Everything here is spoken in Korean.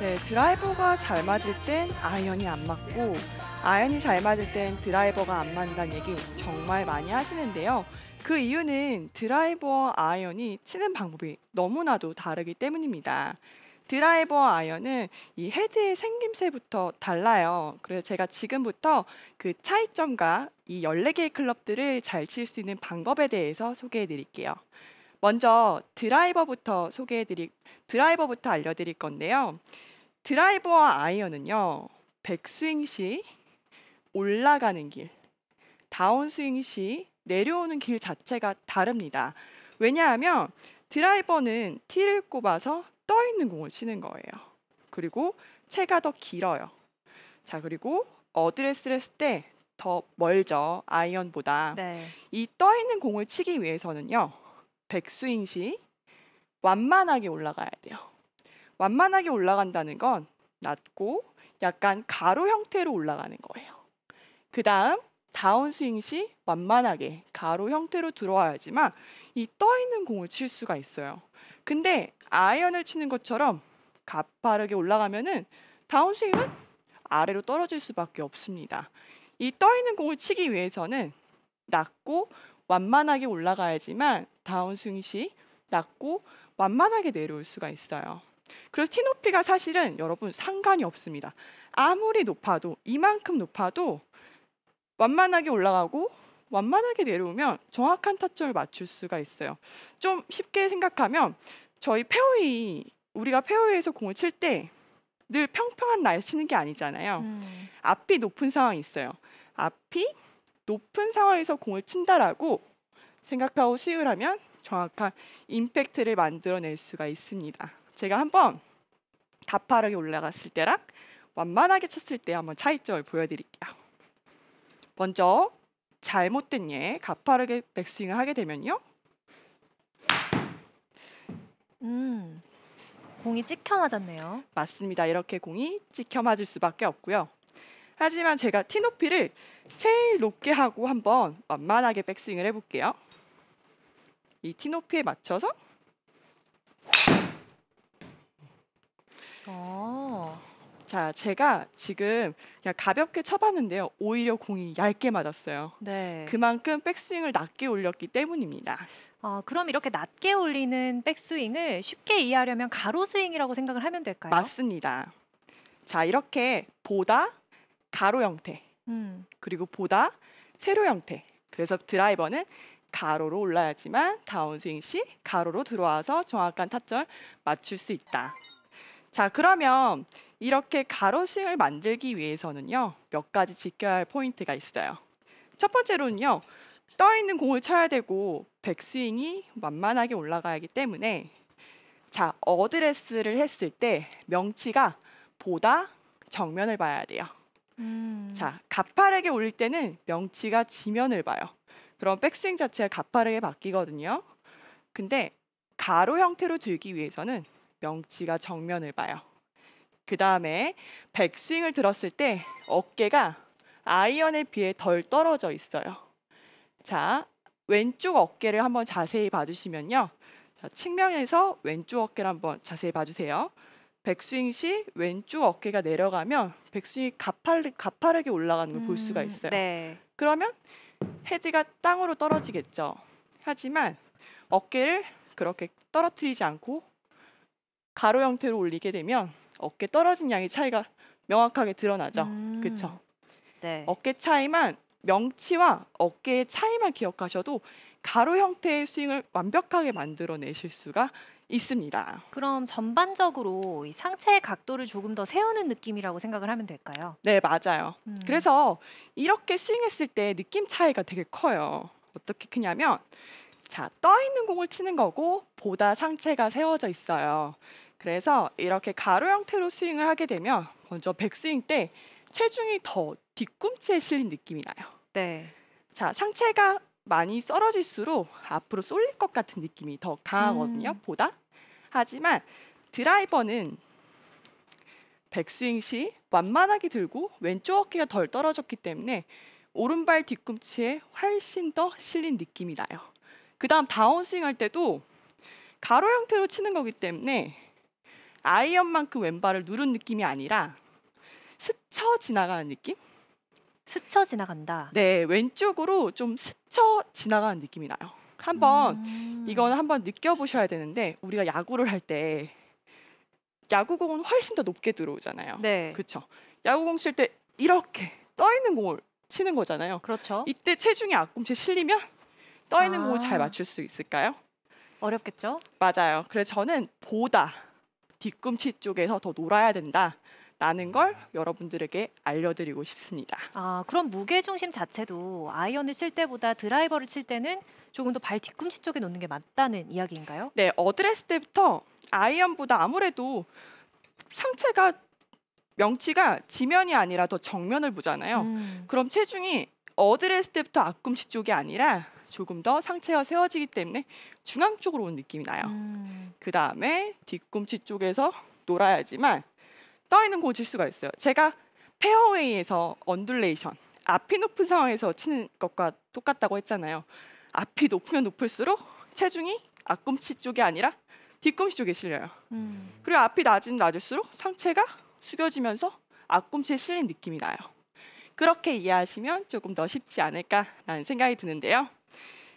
네, 드라이버가 잘 맞을 땐 아이언이 안 맞고 아이언이 잘 맞을 땐 드라이버가 안 맞는다는 얘기 정말 많이 하시는데요. 그 이유는 드라이버 아이언이 치는 방법이 너무나도 다르기 때문입니다. 드라이버 아이언은 이 헤드의 생김새부터 달라요. 그래서 제가 지금부터 그 차이점과 이 14개의 클럽들을 잘 칠 수 있는 방법에 대해서 소개해 드릴게요. 먼저 드라이버부터 소개해 드릴 드라이버부터 알려 드릴 건데요. 드라이버와 아이언은요. 백스윙 시 올라가는 길, 다운스윙 시 내려오는 길 자체가 다릅니다. 왜냐하면 드라이버는 티를 꼽아서 떠 있는 공을 치는 거예요. 그리고 채가 더 길어요. 자, 그리고 어드레스를 했을 때 더 멀죠. 아이언보다. 네. 이떠 있는 공을 치기 위해서는요. 백스윙 시 완만하게 올라가야 돼요. 완만하게 올라간다는 건 낮고 약간 가로 형태로 올라가는 거예요. 그 다음 다운스윙 시 완만하게 가로 형태로 들어와야지만 이 떠있는 공을 칠 수가 있어요. 근데 아이언을 치는 것처럼 가파르게 올라가면은 다운스윙은 아래로 떨어질 수밖에 없습니다. 이 떠있는 공을 치기 위해서는 낮고 완만하게 올라가야지만 다운스윙 시 낮고 완만하게 내려올 수가 있어요. 그래서 티 높이가 사실은 여러분 상관이 없습니다. 아무리 높아도 이만큼 높아도 완만하게 올라가고 완만하게 내려오면 정확한 타점을 맞출 수가 있어요. 좀 쉽게 생각하면 저희 페어웨이 우리가 페어웨이에서 공을 칠 때 늘 평평한 라인 치는 게 아니잖아요. 음. 앞이 높은 상황이 있어요. 앞이 높은 상황에서 공을 친다라고 생각하고 수윙을 하면 정확한 임팩트를 만들어낼 수가 있습니다. 제가 한번 가파르게 올라갔을 때랑 완만하게 쳤을 때 한번 차이점을 보여드릴게요. 먼저 잘못된 예 가파르게 백스윙을 하게 되면요. 음, 공이 찍혀 맞았네요. 맞습니다. 이렇게 공이 찍혀 맞을 수밖에 없고요. 하지만 제가 티 높이를 제일 높게 하고 한번 완만하게 백스윙을 해볼게요. 이티 높이에 맞춰서 어. 자, 제가 지금 그냥 가볍게 쳐봤는데요. 오히려 공이 얇게 맞았어요. 네. 그만큼 백스윙을 낮게 올렸기 때문입니다. 어, 그럼 이렇게 낮게 올리는 백스윙을 쉽게 이해하려면 가로스윙이라고 생각을 하면 될까요? 맞습니다. 자, 이렇게 보다 가로 형태, 음. 그리고 보다 세로 형태. 그래서 드라이버는 가로로 올라야지만 다운스윙 시 가로로 들어와서 정확한 타점 맞출 수 있다. 자, 그러면 이렇게 가로수을 만들기 위해서는요. 몇 가지 지켜야 할 포인트가 있어요. 첫 번째로는요. 떠 있는 공을 쳐야 되고 백스윙이 만만하게 올라가야 하기 때문에 자, 어드레스를 했을 때 명치가 보다 정면을 봐야 돼요. 음. 자, 가파르게 올릴 때는 명치가 지면을 봐요. 그럼 백스윙 자체가 가파르게 바뀌거든요. 근데 가로 형태로 들기 위해서는 명치가 정면을 봐요. 그 다음에 백스윙을 들었을 때 어깨가 아이언에 비해 덜 떨어져 있어요. 자, 왼쪽 어깨를 한번 자세히 봐주시면요. 자, 측면에서 왼쪽 어깨를 한번 자세히 봐주세요. 백스윙 시 왼쪽 어깨가 내려가면 백스윙이 가파르, 가파르게 올라가는 걸볼 음, 수가 있어요. 네. 그러면 헤드가 땅으로 떨어지겠죠. 하지만 어깨를 그렇게 떨어뜨리지 않고 가로 형태로 올리게 되면 어깨 떨어진 양의 차이가 명확하게 드러나죠. 음. 그렇죠? 네. 어깨 차이만 명치와 어깨의 차이만 기억하셔도 가로 형태의 스윙을 완벽하게 만들어내실 수가 있습니다. 그럼 전반적으로 이 상체의 각도를 조금 더 세우는 느낌이라고 생각을 하면 될까요? 네, 맞아요. 음. 그래서 이렇게 스윙했을 때 느낌 차이가 되게 커요. 어떻게 크냐면 자, 떠 있는 공을 치는 거고 보다 상체가 세워져 있어요. 그래서 이렇게 가로 형태로 스윙을 하게 되면 먼저 백스윙 때 체중이 더 뒤꿈치에 실린 느낌이 나요. 네. 자, 상체가 많이 썰어질수록 앞으로 쏠릴 것 같은 느낌이 더 강하거든요. 음. 보다. 하지만 드라이버는 백스윙 시 완만하게 들고 왼쪽 어깨가 덜 떨어졌기 때문에 오른발 뒤꿈치에 훨씬 더 실린 느낌이 나요. 그 다음 다운스윙 할 때도 가로 형태로 치는 거기 때문에 아이언만큼 왼발을 누른 느낌이 아니라 스쳐 지나가는 느낌? 스쳐 지나간다. 네, 왼쪽으로 좀 스쳐 지나가는 느낌이 나요. 한번 음. 이건 한번 느껴보셔야 되는데 우리가 야구를 할 때 야구공은 훨씬 더 높게 들어오잖아요. 네. 그렇죠. 야구공 칠 때 이렇게 떠 있는 공을 치는 거잖아요. 그렇죠. 이때 체중이 앞꿈치에 실리면 떠 있는 아. 공을 잘 아. 맞출 수 있을까요? 어렵겠죠? 맞아요. 그래서 저는 보다 뒤꿈치 쪽에서 더 놀아야 된다. 라는 걸 음. 여러분들에게 알려드리고 싶습니다. 아, 그럼 무게 중심 자체도 아이언을 칠 때보다 드라이버를 칠 때는 조금 더발 뒤꿈치 쪽에 놓는 게 맞다는 이야기인가요? 네, 어드레스 때부터 아이언보다 아무래도 상체가 명치가 지면이 아니라 더 정면을 보잖아요. 음. 그럼 체중이 어드레스 때부터 앞꿈치 쪽이 아니라 조금 더 상체가 세워지기 때문에 중앙 쪽으로 온 느낌이 나요. 음. 그 다음에 뒤꿈치 쪽에서 놀아야지만 떠있는 고칠 수가 있어요. 제가 페어웨이에서 언듈레이션, 앞이 높은 상황에서 치는 것과 똑같다고 했잖아요. 앞이 높으면 높을수록 체중이 앞꿈치 쪽이 아니라 뒤꿈치 쪽에 실려요. 음. 그리고 앞이 낮은 낮을수록 상체가 숙여지면서 앞꿈치에 실린 느낌이 나요. 그렇게 이해하시면 조금 더 쉽지 않을까라는 생각이 드는데요.